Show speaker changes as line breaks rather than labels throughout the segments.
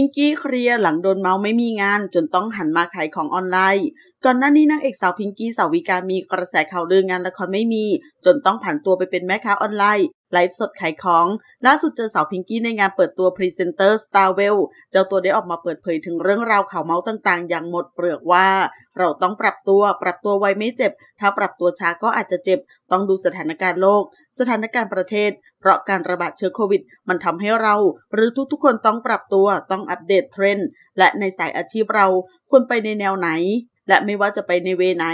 พิงกี้เครียหลังโดนเมาไม่มีงานจนต้องหันมาขายของออนไลน์ ก่อนหน้านี้นางเอกสาวพิงกี้สาวิกามีกระแสข่าวลืองานละครไม่มี จนต้องผันตัวไปเป็นแม่ค้าออนไลน์ไลฟ์สดขายของ ล่าสุดเจอสาวพิงกี้ในงานเปิดตัวพรีเซนเตอร์สตาร์เวลเจ้าตัวได้ออกมาเปิดเผยถึงเรื่องราวข่าวเมาส์ต่างๆ อย่างหมดเปลือกว่า เราต้องปรับตัว ปรับตัวไวไม่เจ็บ ถ้าปรับตัวช้าก็อาจจะเจ็บ ต้องดูสถานการณ์โลก สถานการณ์ประเทศ เพราะการระบาดเชื้อโควิด มันทำให้เรา หรือทุกๆคนต้องปรับตัว ต้องอัปเดตเทรนด์ และในสายอาชีพเราควรไปในแนวไหนและไม่ว่าจะไปในเวไหน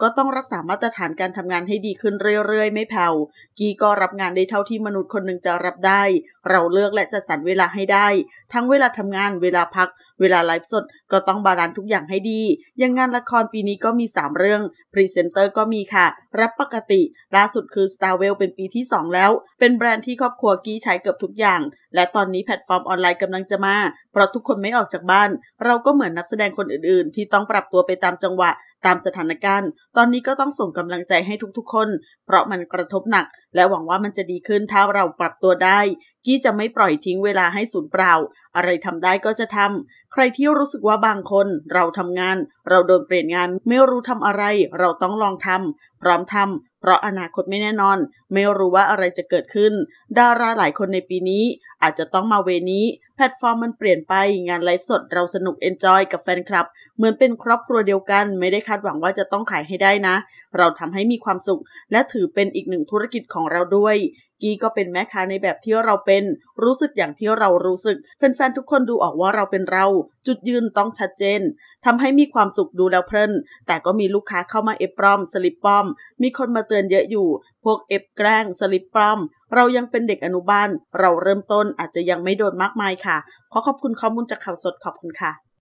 ก็ต้องรักษามาตรฐานการทำงานให้ดีขึ้นเรื่อยๆ ไม่แผ่วกีก็รับงานได้เท่าที่มนุษย์คนหนึ่งจะรับได้ เราเลือกและจะสรรเวลาให้ได้ ทั้งเวลาทำงานเวลาพัก เวลาไลฟ์สด ก็ต้องบาลานซ์ทุกอย่างให้ดี อย่างงานละครปีนี้ก็มี 3 เรื่อง พรีเซนเตอร์ก็มีค่ะ รับปกติ ล่าสุดคือ Starwell เป็นปีที่ 2 แล้ว เป็นแบรนด์ที่ครอบครัวกีใช้เกือบทุกอย่างและตอนนี้แพลตฟอร์มออนไลน์กำลังจะมา เพราะทุกคนไม่ออกจากบ้าน เราก็เหมือนนักแสดงคนอื่นๆ ที่ต้องปรับตัวไปตามจังหวะตามสถานการณ์ตอนนี้ก็ต้องส่งกำลังใจให้ทุกๆ คน เพราะมันกระทบหนัก และหวังว่ามันจะดีขึ้นถ้าเราปรับตัวได้ กี้จะไม่ปล่อยทิ้งเวลาให้สูญเปล่า อะไรทำได้ก็จะทำใครที่รู้สึกว่าบางคน เราทำงาน เราโดนเปลี่ยนงาน ไม่รู้ทำอะไร เราต้องลองทำพร้อมทำเพราะอนาคตไม่แน่นอน ไม่รู้ว่าอะไรจะเกิดขึ้น ดาราหลายคนในปีนี้ อาจจะต้องมาเวนี้แพลตฟอร์มมันเปลี่ยนไปงานไลฟ์สดเราสนุกเอนจอยกับแฟนคลับ เหมือนเป็นครอบครัวเดียวกันไม่ได้คาดหวังว่าจะต้องขายให้ได้นะ เราทำให้มีความสุข และถือเป็นอีกหนึ่งธุรกิจของเราด้วย กี้ก็เป็นแม่ค้าในแบบที่เราเป็น รู้สึกอย่างที่เรารู้สึกแฟนๆทุกคนดูออกว่าเราเป็นเรา จุดยืนต้องชัดเจนทำให้มีความสุขดูแล้วเพลินแต่ก็มีลูกค้าเข้ามาเอฟปลอมสลิปปลอม มีคนมาเตือนเยอะอยู่ พวกเอฟแกล้งสลิปปลอมเรายังเป็นเด็กอนุบาล เราเริ่มต้นอาจจะยังไม่โดนมากมายค่ะ ขอขอบคุณข้อมูลจากข่าวสดขอบคุณค่ะ